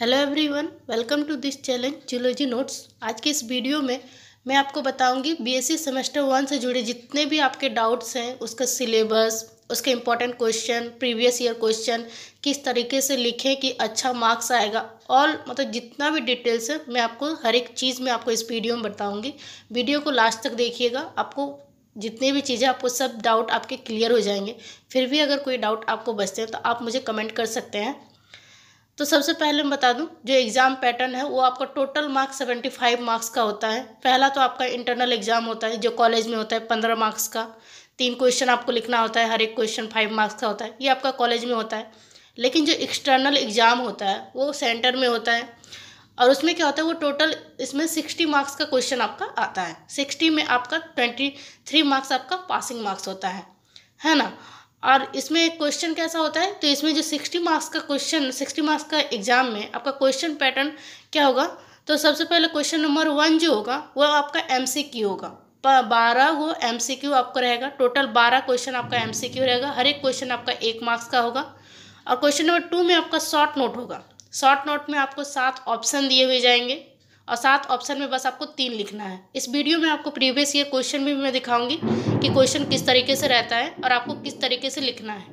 hello everyone welcome to this challenge zoology notes आज के इस वीडियो में मैं आपको बताऊंगी बीएससी सेमेस्टर वन से जुड़े जितने भी आपके डाउट्स हैं उसका सिलेबस उसके important question previous year question किस तरीके से लिखें कि अच्छा मार्क्स आएगा ऑल मतलब जितना भी डिटेल्स है मैं आपको हर एक चीज़ में आपको इस वीडियो में बताऊँगी वीडियो को लास्ट तक देखिएगा आपको जितने भी चीज़ें आपको सब डाउट आपके क्लियर हो जाएंगे फिर भी अगर कोई डाउट आपको बचते हैं तो आप मुझे कमेंट कर सकते हैं तो सबसे पहले मैं बता दूं जो एग्ज़ाम पैटर्न है वो आपका total marks seventy five marks का होता है पहला तो आपका इंटरनल एग्ज़ाम होता है जो कॉलेज में होता है पंद्रह मार्क्स का तीन क्वेश्चन आपको लिखना होता है हर एक क्वेश्चन फाइव मार्क्स का होता है ये आपका कॉलेज में होता है लेकिन जो एक्सटर्नल एग्ज़ाम होता है वो सेंटर में होता है और उसमें क्या होता है वो टोटल इसमें सिक्सटी मार्क्स का क्वेश्चन आपका आता है सिक्सटी में आपका ट्वेंटी थ्री मार्क्स आपका पासिंग मार्क्स होता है है ना और इसमें एक क्वेश्चन कैसा होता है तो इसमें जो सिक्सटी मार्क्स का क्वेश्चन सिक्सटी मार्क्स का एग्जाम में आपका क्वेश्चन पैटर्न क्या होगा तो सबसे पहले क्वेश्चन नंबर वन जो होगा वह आपका एम होगा बारह वो एम आपको रहेगा टोटल बारह क्वेश्चन आपका एम रहेगा हर एक क्वेश्चन आपका एक मार्क्स का होगा और क्वेश्चन नंबर टू में आपका शॉर्ट नोट होगा शॉर्ट नोट में आपको सात ऑप्शन दिए हुए जाएंगे और सात ऑप्शन में बस आपको तीन लिखना है इस वीडियो में आपको प्रीवियस ईयर क्वेश्चन भी मैं दिखाऊंगी कि क्वेश्चन किस तरीके से रहता है और आपको किस तरीके से लिखना है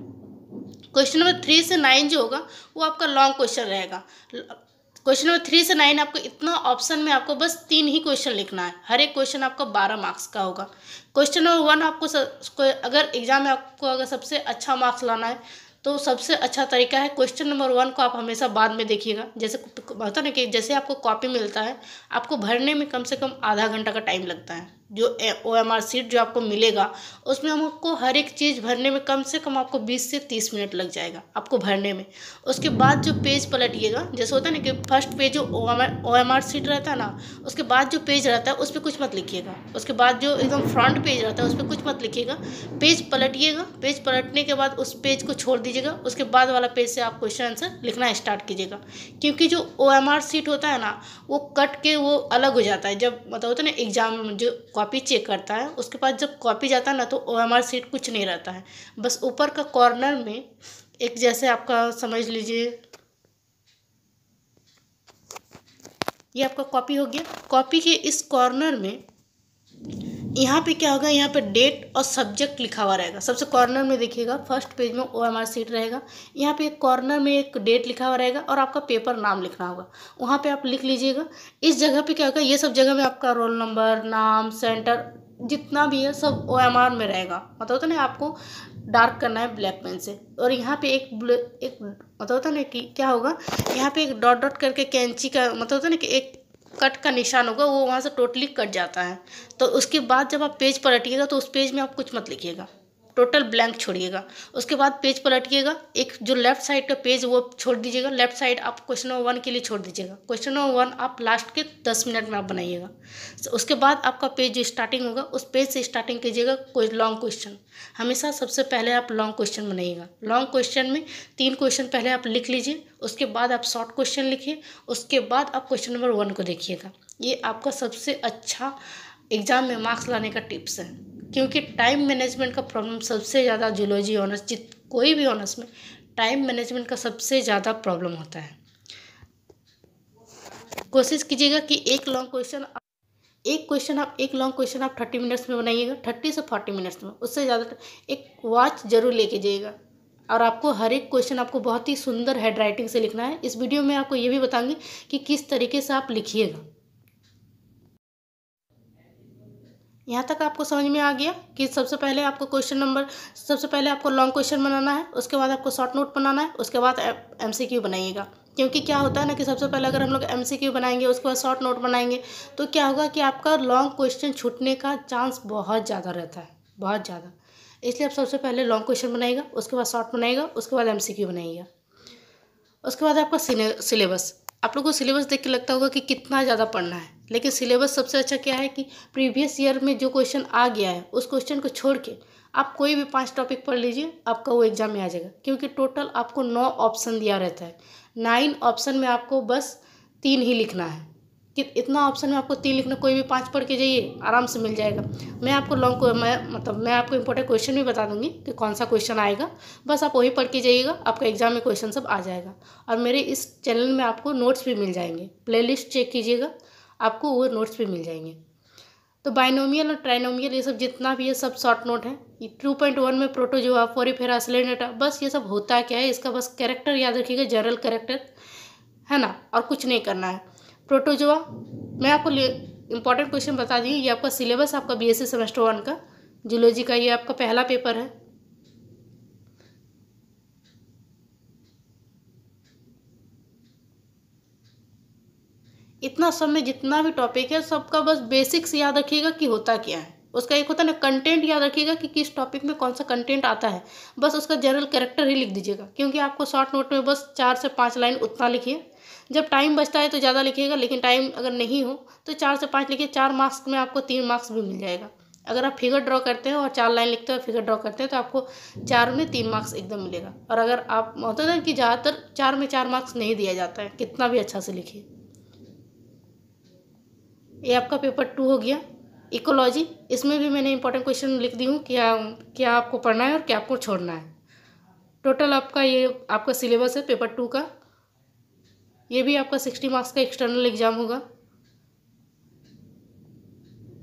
क्वेश्चन नंबर थ्री से नाइन जो होगा वो आपका लॉन्ग क्वेश्चन रहेगा क्वेश्चन नंबर थ्री से नाइन आपको इतना ऑप्शन में आपको बस तीन ही क्वेश्चन लिखना है हर एक क्वेश्चन आपका बारह मार्क्स का होगा क्वेश्चन नंबर वन आपको अगर एग्जाम में आपको अगर सबसे अच्छा मार्क्स लाना है तो सबसे अच्छा तरीका है क्वेश्चन नंबर वन को आप हमेशा बाद में देखिएगा जैसे होता ना कि जैसे आपको कॉपी मिलता है आपको भरने में कम से कम आधा घंटा का टाइम लगता है जो ओ एम आर सीट जो आपको मिलेगा उसमें हमको हर एक चीज़ भरने में कम से कम आपको 20 से 30 मिनट लग जाएगा आपको भरने में उसके बाद जो पेज पलटिएगा जैसे होता है ना कि फर्स्ट पेज जो ओ एम आर सीट रहता है ना उसके बाद जो पेज रहता है उस पर कुछ मत लिखिएगा उसके बाद जो एकदम फ्रंट पेज रहता है उस पर कुछ मत लिखिएगा पेज पलटिएगा पेज पलटने के बाद उस पेज को छोड़ दीजिएगा उसके बाद वाला पेज से आप क्वेश्चन आंसर लिखना स्टार्ट कीजिएगा क्योंकि जो ओ एम आर सीट होता है ना वो कट के वो अलग हो जाता है जब मतलब होता है ना एग्ज़ाम जो कॉपी चेक करता है उसके पास जब कॉपी जाता है ना तो ओ एम आर सीट कुछ नहीं रहता है बस ऊपर का कॉर्नर में एक जैसे आपका समझ लीजिए ये आपका कॉपी हो गया कॉपी के इस कॉर्नर में यहाँ पे क्या होगा यहाँ पे डेट और सब्जेक्ट लिखा हुआ रहेगा सबसे कॉर्नर में देखिएगा फर्स्ट पेज में ओ एम आर सीट रहेगा यहाँ पे एक कॉर्नर में एक डेट लिखा हुआ रहेगा और आपका पेपर नाम लिखना होगा वहाँ पे आप लिख लीजिएगा इस जगह पे क्या होगा ये सब जगह में आपका रोल नंबर नाम सेंटर जितना भी है सब ओ एम आर में रहेगा मतलब होता ना आपको डार्क करना है ब्लैक पेन से और यहाँ पे एक ब्लू एक मतलब होता ना कि क्या होगा यहाँ पे एक डॉट डॉट करके कैंची का मतलब होता ना कि एक कट का निशान होगा वो वहाँ से टोटली कट जाता है तो उसके बाद जब आप पेज पलटिएगा तो उस पेज में आप कुछ मत लिखिएगा टोटल ब्लैंक छोड़िएगा उसके बाद पेज पलटिएगा एक जो लेफ्ट साइड का पेज वो छोड़ दीजिएगा लेफ्ट साइड आप क्वेश्चन नंबर वन के लिए छोड़ दीजिएगा क्वेश्चन नंबर वन आप लास्ट के दस मिनट में आप बनाइएगा तो उसके बाद आपका पेज जो स्टार्टिंग होगा उस पेज से स्टार्टिंग कीजिएगा कोई लॉन्ग क्वेश्चन हमेशा सबसे पहले आप लॉन्ग क्वेश्चन बनाइएगा लॉन्ग क्वेश्चन में तीन क्वेश्चन पहले आप लिख लीजिए उसके बाद आप शॉर्ट क्वेश्चन लिखिए उसके बाद आप क्वेश्चन नंबर वन को देखिएगा ये आपका सबसे अच्छा एग्ज़ाम में मार्क्स लाने का टिप्स है क्योंकि टाइम मैनेजमेंट का प्रॉब्लम सबसे ज़्यादा जूलॉजी ऑनर्स जित कोई भी ऑनर्स में टाइम मैनेजमेंट का सबसे ज़्यादा प्रॉब्लम होता है कोशिश कीजिएगा कि एक लॉन्ग क्वेश्चन एक क्वेश्चन आप एक लॉन्ग क्वेश्चन आप थर्टी मिनट्स में बनाइएगा थर्टी से फोर्टी मिनट्स में उससे ज़्यादा तो एक वॉच जरूर लेके जाइएगा और आपको हर एक क्वेश्चन आपको बहुत ही सुंदर हेड राइटिंग से लिखना है इस वीडियो में आपको ये भी बताऊंगी कि किस तरीके से आप लिखिएगा यहाँ तक आपको समझ में आ गया कि सबसे पहले आपको क्वेश्चन नंबर सबसे पहले आपको लॉन्ग क्वेश्चन बनाना है उसके बाद आपको शॉर्ट नोट बनाना है उसके बाद एम सी क्यू बनाइएगा क्योंकि क्या होता है ना कि सबसे पहले अगर हम लोग एम सी क्यू बनाएंगे उसके बाद शॉर्ट नोट बनाएंगे तो क्या होगा कि आपका लॉन्ग क्वेश्चन छूटने का चांस बहुत ज़्यादा रहता है बहुत ज़्यादा इसलिए आप सबसे पहले लॉन्ग क्वेश्चन बनाएगा उसके बाद शॉर्ट बनाएगा उसके बाद एम सी क्यू बनाएगा उसके बाद आपका सिलेबस आप लोग को सिलेबस देख के लगता होगा कि कितना ज़्यादा पढ़ना है लेकिन सिलेबस सबसे अच्छा क्या है कि प्रीवियस ईयर में जो क्वेश्चन आ गया है उस क्वेश्चन को छोड़ के आप कोई भी पांच टॉपिक पढ़ लीजिए आपका वो एग्जाम में आ जाएगा क्योंकि टोटल आपको नौ ऑप्शन दिया रहता है नाइन ऑप्शन में आपको बस तीन ही लिखना है कि इतना ऑप्शन में आपको तीन लिखना कोई भी पांच पढ़ के जाइए आराम से मिल जाएगा मैं आपको लॉन्ग मैं मतलब मैं आपको इंपॉर्टेंट क्वेश्चन भी बता दूंगी कि कौन सा क्वेश्चन आएगा बस आप वही पढ़ के जाइएगा आपका एग्जाम में क्वेश्चन सब आ जाएगा और मेरे इस चैनल में आपको नोट्स भी मिल जाएंगे प्ले चेक कीजिएगा आपको वो नोट्स भी मिल जाएंगे तो बाइनोमियल और ट्राइनोमियल ये सब जितना भी है सब शॉर्ट नोट है टू पॉइंट वन में प्रोटोजोआ फोरीफेरा सिलेंडेटा बस ये सब होता क्या है इसका बस कैरेक्टर याद रखिएगा जनरल कैरेक्टर है ना और कुछ नहीं करना है प्रोटोजोआ मैं आपको इंपॉर्टेंट क्वेश्चन बता दी ये आपका सिलेबस आपका बी एस सेमेस्टर वन का जूलॉजी का ये आपका पहला पेपर है इतना समय जितना भी टॉपिक है सबका बस बेसिक्स याद रखिएगा कि होता क्या है उसका एक होता है ना कंटेंट याद रखिएगा कि किस टॉपिक में कौन सा कंटेंट आता है बस उसका जनरल कैरेक्टर ही लिख दीजिएगा क्योंकि आपको शॉर्ट नोट में बस चार से पाँच लाइन उतना लिखिए जब टाइम बचता है तो ज़्यादा लिखिएगा लेकिन टाइम अगर नहीं हो तो चार से पाँच लिखिए चार मार्क्स में आपको तीन मार्क्स भी मिल जाएगा अगर आप फिगर ड्रॉ करते हैं और चार लाइन लिखते हैं फिगर ड्रॉ करते हैं तो आपको चार में तीन मार्क्स एकदम मिलेगा और अगर आप मतलब कि ज़्यादातर चार में चार मार्क्स नहीं दिया जाता है कितना भी अच्छा से लिखिए ये आपका पेपर टू हो गया इकोलॉजी इसमें भी मैंने इंपॉर्टेंट क्वेश्चन लिख दी हूँ क्या क्या आपको पढ़ना है और क्या आपको छोड़ना है टोटल आपका ये आपका सिलेबस है पेपर टू का ये भी आपका सिक्सटी मार्क्स का एक्सटर्नल एग्जाम होगा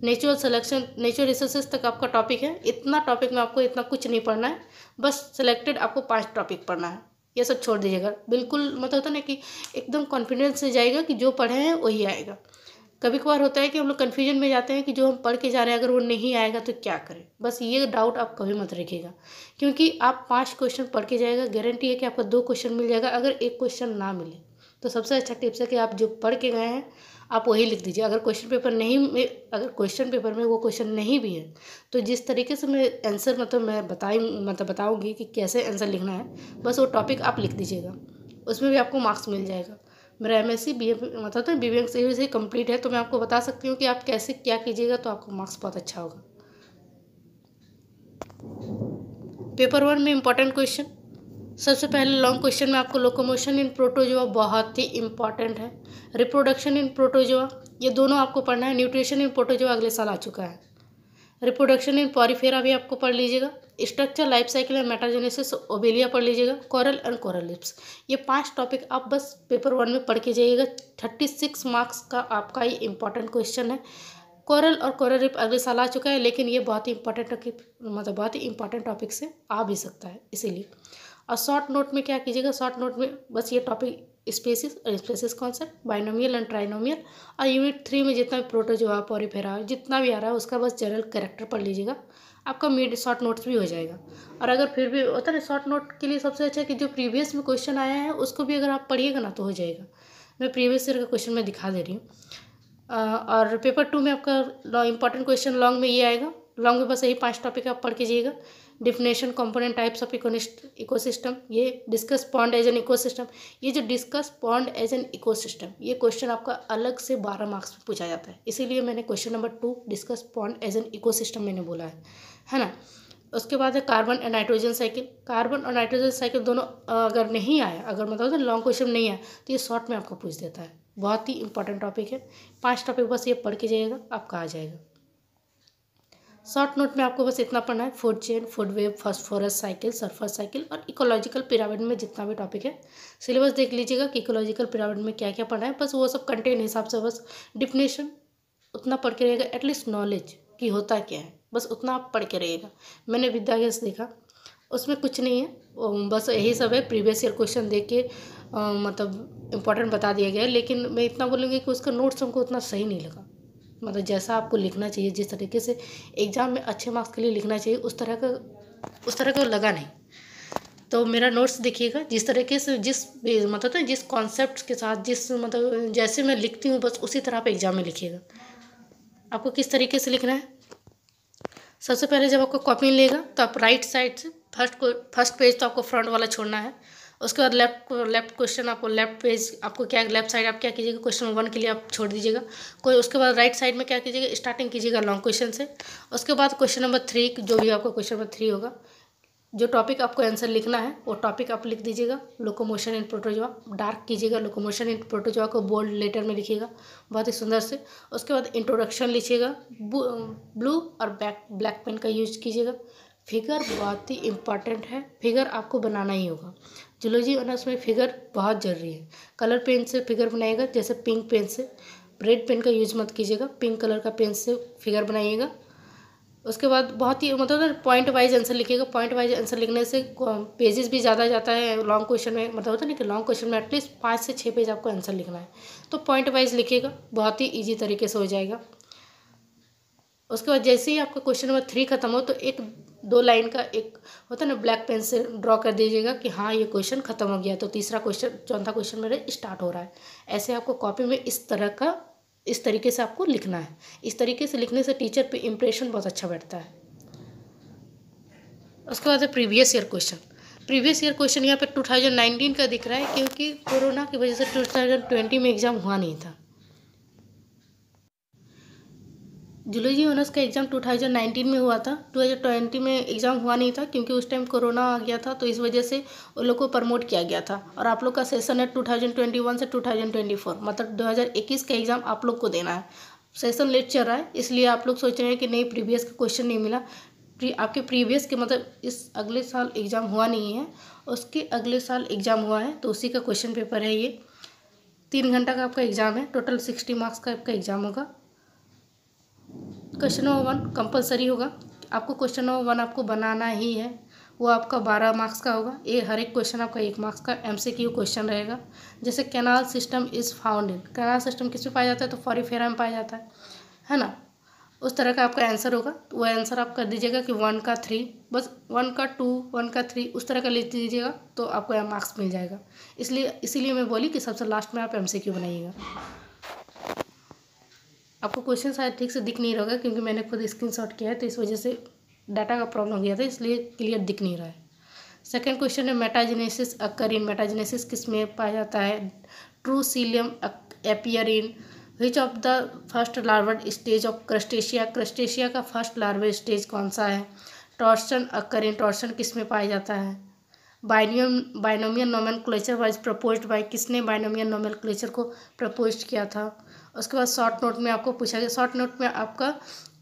नेचुरल सिलेक्शन नेचुरल रिसोर्सेज तक आपका टॉपिक है इतना टॉपिक में आपको इतना कुछ नहीं पढ़ना है बस सिलेक्टेड आपको पांच टॉपिक पढ़ना है ये सब छोड़ दीजिएगा बिल्कुल मतलब होता ना कि एकदम कॉन्फिडेंस से जाएगा कि जो पढ़े हैं वही आएगा कभी कभार होता है कि हम लोग कन्फ्यूजन में जाते हैं कि जो हम पढ़ के जा रहे हैं अगर वो नहीं आएगा तो क्या करें बस ये डाउट आप कभी मत रखिएगा क्योंकि आप पाँच क्वेश्चन पढ़ के जाएगा गारंटी है कि आपको दो क्वेश्चन मिल जाएगा अगर एक क्वेश्चन ना मिले तो सबसे अच्छा टिप्स है कि आप जो पढ़ के गए हैं आप वही लिख दीजिए अगर क्वेश्चन पेपर नहीं में अगर क्वेश्चन पेपर में वो क्वेश्चन नहीं भी है तो जिस तरीके से मैं आंसर मतलब मैं बताई मतलब बताऊँगी कि कैसे आंसर लिखना है बस वो टॉपिक आप लिख दीजिएगा उसमें भी आपको मार्क्स मिल जाएगा मेरा एम एस सी बी मतलब तो बी बी से ही कम्प्लीट है तो मैं आपको बता सकती हूँ कि आप कैसे क्या कीजिएगा तो आपको मार्क्स बहुत अच्छा होगा पेपर वन में इम्पॉर्टेंट क्वेश्चन सबसे पहले लॉन्ग क्वेश्चन में आपको लोकोमोशन इन प्रोटोजोआ बहुत ही इंपॉर्टेंट है रिप्रोडक्शन इन प्रोटोजोआ ये दोनों आपको पढ़ना है न्यूट्रिशन इन प्रोटोजोआ अगले साल आ चुका है रिप्रोडक्शन इन पॉरीफेरा भी आपको पढ़ लीजिएगा structure life cycle and metagenesis obelia पढ़ लीजिएगा कॉरल एंड कॉरल लिप्स ये पांच टॉपिक आप बस पेपर वन में पढ़ के जाइएगा थर्टी सिक्स मार्क्स का आपका ये इंपॉर्टेंट क्वेश्चन है कोरल और कोरल रिप अगले साल आ चुका है लेकिन ये बहुत ही इंपॉर्टेंट मतलब बहुत ही इंपॉर्टेंट टॉपिक से आ भी सकता है इसीलिए और शॉर्ट नोट में क्या कीजिएगा शॉर्ट नोट में बस ये टॉपिक स्पेसिस और species concept binomial and trinomial और यूनिट थ्री में जितना भी प्रोटोजोआ पॉरीफेरा जितना भी आ रहा है उसका बस जनरल करेक्टर पढ़ लीजिएगा आपका मिड शॉर्ट नोट्स भी हो जाएगा और अगर फिर भी होता है ना शॉर्ट नोट के लिए सबसे अच्छा कि जो प्रीवियस में क्वेश्चन आया है उसको भी अगर आप पढ़िएगा ना तो हो जाएगा मैं प्रीवियस ईयर का क्वेश्चन मैं दिखा दे रही हूँ और पेपर टू में आपका इंपॉर्टेंट क्वेश्चन लॉन्ग में ये आएगा लॉन्ग में बस यही पाँच टॉपिक आप पढ़ के जाइएगा definition component types of ecosystem ये discuss pond as an ecosystem ये जो discuss pond as an ecosystem ये क्वेश्चन आपका अलग से बारह मार्क्स में पूछा जाता है इसीलिए मैंने question number two discuss pond as an ecosystem मैंने बोला है है ना उसके बाद है carbon and nitrogen cycle carbon और नाइट्रोजन साइकिल दोनों अगर नहीं आया अगर मतलब तो लॉन्ग क्वेश्चन नहीं आया तो ये शॉर्ट में आपको पूछ देता है बहुत ही इंपॉर्टेंट टॉपिक है पांच टॉपिक बस ये पढ़ के जाइएगा आपका आ जाएगा शॉर्ट नोट में आपको बस इतना पढ़ना है food chain food web phosphorus cycle sulphur cycle और इकोलॉजिकल पिरामिड में जितना भी टॉपिक है सिलेबस देख लीजिएगा कि इकोलॉजिकल पिरामिड में क्या क्या पढ़ना है बस वो सब कंटेंट हिसाब से बस डिफिनेशन उतना पढ़ के रहेगा एटलीस्ट नॉलेज कि होता क्या है बस उतना आप पढ़ के रहिएगा मैंने विद्यागस देखा उसमें कुछ नहीं है बस यही सब है प्रीवियस ईयर क्वेश्चन देख के मतलब इम्पोर्टेंट बता दिया गया है लेकिन मैं इतना बोलूँगी कि उसका नोट्स हमको उतना सही नहीं लगा मतलब जैसा आपको लिखना चाहिए जिस तरीके से एग्ज़ाम में अच्छे मार्क्स के लिए लिखना चाहिए उस तरह का उस तरह का लगा नहीं तो मेरा नोट्स देखिएगा जिस तरीके से जिस मतलब ना तो जिस कॉन्सेप्ट के साथ जिस मतलब जैसे मैं लिखती हूँ बस उसी तरह आप एग्ज़ाम में लिखिएगा आपको किस तरीके से लिखना है सबसे पहले जब आपको कॉपी लेगा तो आप राइट साइड से फर्स्ट को फर्स्ट पेज तो आपको फ्रंट वाला छोड़ना है उसके बाद लेफ्ट लेफ्ट क्वेश्चन आपको लेफ्ट पेज आपको क्या लेफ्ट साइड आप क्या कीजिएगा क्वेश्चन नंबर वन के लिए आप छोड़ दीजिएगा कोई उसके बाद राइट साइड में क्या कीजिएगा स्टार्टिंग कीजिएगा लॉन्ग क्वेश्चन से उसके बाद क्वेश्चन नंबर थ्री जो भी आपका क्वेश्चन नंबर थ्री होगा जो टॉपिक आपको आंसर लिखना है वो टॉपिक आप लिख दीजिएगा लोकोमोशन इन प्रोटोजोआ डार्क कीजिएगा लोकोमोशन इन प्रोटोजोआ को बोल्ड लेटर में लिखिएगा बहुत ही सुंदर से उसके बाद इंट्रोडक्शन लिखिएगा ब्लू और बैक ब्लैक पेन का यूज कीजिएगा फिगर बहुत ही इम्पॉर्टेंट है फिगर आपको बनाना ही होगा जुलोजी ऑनर्स में फिगर बहुत ज़रूरी है कलर पेन से फिगर बनाइएगा जैसे पिंक पेन से रेड पेन का यूज मत कीजिएगा पिंक कलर का पेन से फिगर बनाइएगा उसके बाद बहुत ही मतलब ना पॉइंट वाइज आंसर लिखिएगा पॉइंट वाइज आंसर लिखने से पेजेस भी ज़्यादा जाता है लॉन्ग क्वेश्चन में मतलब होता है ना कि लॉन्ग क्वेश्चन में एटलीस्ट पाँच से छः पेज आपको आंसर लिखना है तो पॉइंट वाइज लिखिएगा बहुत ही ईजी तरीके से हो जाएगा उसके बाद जैसे ही आपका क्वेश्चन नंबर थ्री खत्म हो तो एक दो लाइन का एक होता है ना ब्लैक पेन से ड्रॉ कर दीजिएगा कि हाँ ये क्वेश्चन खत्म हो गया तो तीसरा क्वेश्चन चौथा क्वेश्चन मेरे स्टार्ट हो रहा है ऐसे आपको कॉपी में इस तरह का इस तरीके से आपको लिखना है इस तरीके से लिखने से टीचर पे इम्प्रेशन बहुत अच्छा बैठता है उसके बाद है previous year question previous year question यहाँ पर टू का दिख रहा है क्योंकि कोरोना की वजह से टू में एग्ज़ाम हुआ नहीं था जूलॉजी ऑनर्स का एग्ज़ाम 2019 में हुआ था 2020 में एग्ज़ाम हुआ नहीं था क्योंकि उस टाइम कोरोना आ गया था तो इस वजह से उन लोग को प्रमोट किया गया था और आप लोग का सेशन है 2021 से 2024 मतलब 2021 का एग्ज़ाम आप लोग को देना है सेशन लेट चल रहा है इसलिए आप लोग सोच रहे हैं कि नहीं प्रीवियस का क्वेश्चन नहीं मिला प्री, आपके प्रीवियस के मतलब इस अगले साल एग्ज़ाम हुआ नहीं है उसके अगले साल एग्ज़ाम हुआ है तो उसी का क्वेश्चन पेपर है ये तीन घंटा का आपका एग्ज़ाम है टोटल सिक्सटी मार्क्स का आपका एग्ज़ाम होगा क्वेश्चन नंबर वन कंपलसरी होगा आपको क्वेश्चन नंबर वन आपको बनाना ही है वो आपका बारह मार्क्स का होगा ये हर एक क्वेश्चन आपका एक मार्क्स का एम सी क्यू क्वेश्चन रहेगा जैसे canal system is founded canal system किस में पाया जाता है तो फॉरीफेरा में पाया जाता है है ना उस तरह का आपका आंसर होगा तो वह आंसर आप कर दीजिएगा कि वन का थ्री बस वन का टू वन का थ्री उस तरह का लिख दीजिएगा तो आपको मार्क्स मिल जाएगा इसलिए इसीलिए मैं बोली कि सबसे लास्ट में आप एम सी क्यू बनाइएगा आपको क्वेश्चन शायद ठीक से दिख नहीं रहा क्योंकि मैंने खुद स्क्रीन किया है तो इस वजह से डाटा का प्रॉब्लम हो गया था इसलिए क्लियर दिख नहीं रहा है सेकेंड क्वेश्चन है मेटाजेनेसिस अक्कर इन मेटाजेनेसिस किस में पाया जाता है true cilium appear in which of the first larval stage of crustacea crustacea का फर्स्ट लार्वे स्टेज कौन सा है टॉर्सन अक्कर इन टॉर्सन किस में पाया जाता है बाइनियम binomial nomenclature was propose by किसने बाइनोमियल नोमल क्लेचर को प्रपोज किया था उसके बाद शॉर्ट नोट में आपको पूछा गया शॉर्ट नोट में आपका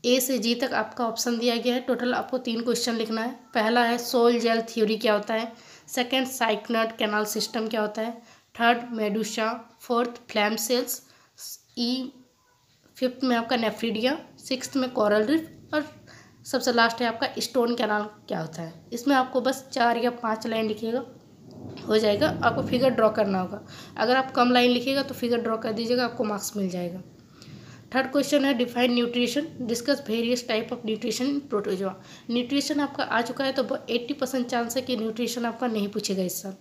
ए से जी तक आपका ऑप्शन दिया गया है टोटल आपको तीन क्वेश्चन लिखना है पहला है सोल जेल थ्योरी क्या होता है सेकेंड साइकनट कैनाल सिस्टम क्या होता है third medusa fourth flame cells ई फिफ्थ में आपका नेफ्रीडिया सिक्स में कॉरल रिफ और सबसे लास्ट है आपका स्टोन कैनाल क्या होता है इसमें आपको बस चार या पाँच लाइन लिखिएगा हो जाएगा आपको फिगर ड्रॉ करना होगा अगर आप कम लाइन लिखिएगा तो फिगर ड्रॉ कर दीजिएगा आपको मार्क्स मिल जाएगा थर्ड क्वेश्चन है define nutrition discuss various type of nutrition in protozoa nutrition आपका आ चुका है तो एट्टी परसेंट चांस है कि न्यूट्रिशन आपका नहीं पूछेगा इस साल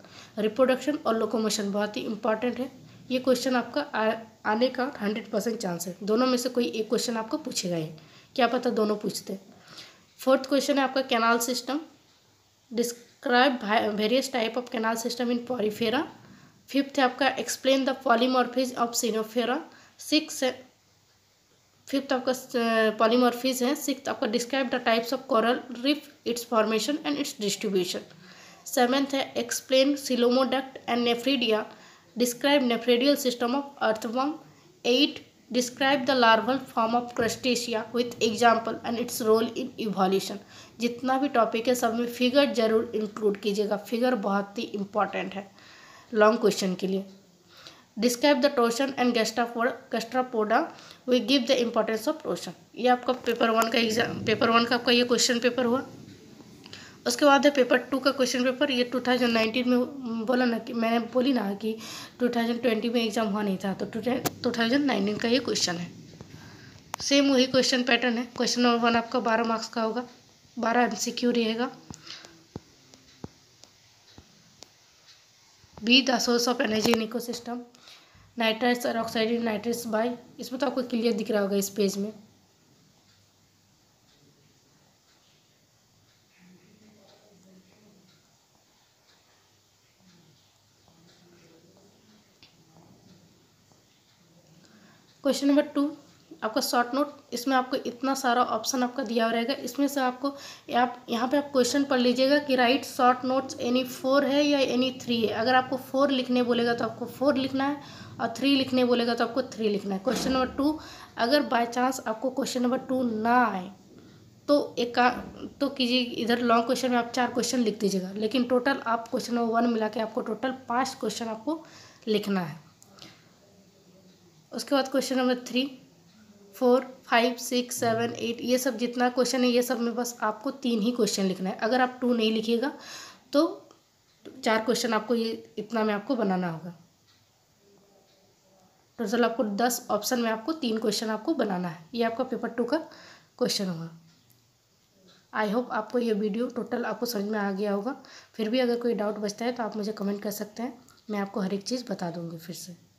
रिप्रोडक्शन और लोकोमोशन बहुत ही इंपॉर्टेंट है ये क्वेश्चन आपका आ, आने का हंड्रेड परसेंट चांस है दोनों में से कोई एक क्वेश्चन आपको पूछेगा ही क्या पता दोनों पूछते फोर्थ क्वेश्चन है आपका कैनाल सिस्टम डिस्क describe various type of canal system in porifera fifth है आपका explain the polymorphism of ctenophora six fifth आपका पॉलीमॉर्फिज है सिक्स आपका describe the types of coral reef its formation and its distribution seventh है explain coelomoduct and nephridia describe nephridial system of earthworm eight describe the larval form of crustacea with example and its role in evolution जितना भी topic है सब में figure जरूर include कीजिएगा figure बहुत ही इंपॉर्टेंट है लॉन्ग क्वेश्चन के लिए describe the torsion and gastropoda we give the importance of torsion ये आपका पेपर वन का एग्जाम पेपर वन का आपका ये क्वेश्चन पेपर हुआ उसके बाद है पेपर टू का क्वेश्चन पेपर ये 2019 में बोला ना कि मैंने बोली ना कि 2020 में एग्ज़ाम हुआ नहीं था तो 2019 का ये क्वेश्चन है सेम वही क्वेश्चन पैटर्न है क्वेश्चन नंबर वन आपका बारह मार्क्स का होगा बारह एम सी क्यू रहेगा be the source of energy in ecosystem nitrites और ऑक्साइड नाइट्रेस बाय इसमें तो आपको क्लियर दिख रहा होगा इस पेज में क्वेश्चन नंबर टू आपका शॉर्ट नोट इसमें आपको इतना सारा ऑप्शन आपका दिया रहेगा इसमें से आपको आप यहाँ पे आप क्वेश्चन पढ़ लीजिएगा कि write short notes any four है या एनी थ्री है अगर आपको फोर लिखने बोलेगा तो आपको फोर लिखना है और थ्री लिखने बोलेगा तो आपको थ्री लिखना है क्वेश्चन नंबर टू अगर बाई चांस आपको क्वेश्चन नंबर टू ना आए तो एक का तो कीजिए इधर लॉन्ग क्वेश्चन में आप चार क्वेश्चन लिख दीजिएगा लेकिन टोटल आप क्वेश्चन नंबर वन मिला के आपको टोटल पाँच क्वेश्चन आपको लिखना है उसके बाद question number three four five six seven eight ये सब जितना क्वेश्चन है ये सब में बस आपको तीन ही क्वेश्चन लिखना है अगर आप टू नहीं लिखिएगा तो चार क्वेश्चन आपको ये इतना में आपको बनाना होगा टोटल आपको दस ऑप्शन में आपको तीन क्वेश्चन आपको बनाना है ये आपका पेपर टू का क्वेश्चन होगा आई होप आपको ये वीडियो टोटल आपको समझ में आ गया होगा फिर भी अगर कोई डाउट बचता है तो आप मुझे कमेंट कर सकते हैं मैं आपको हर एक चीज़ बता दूँगी फिर से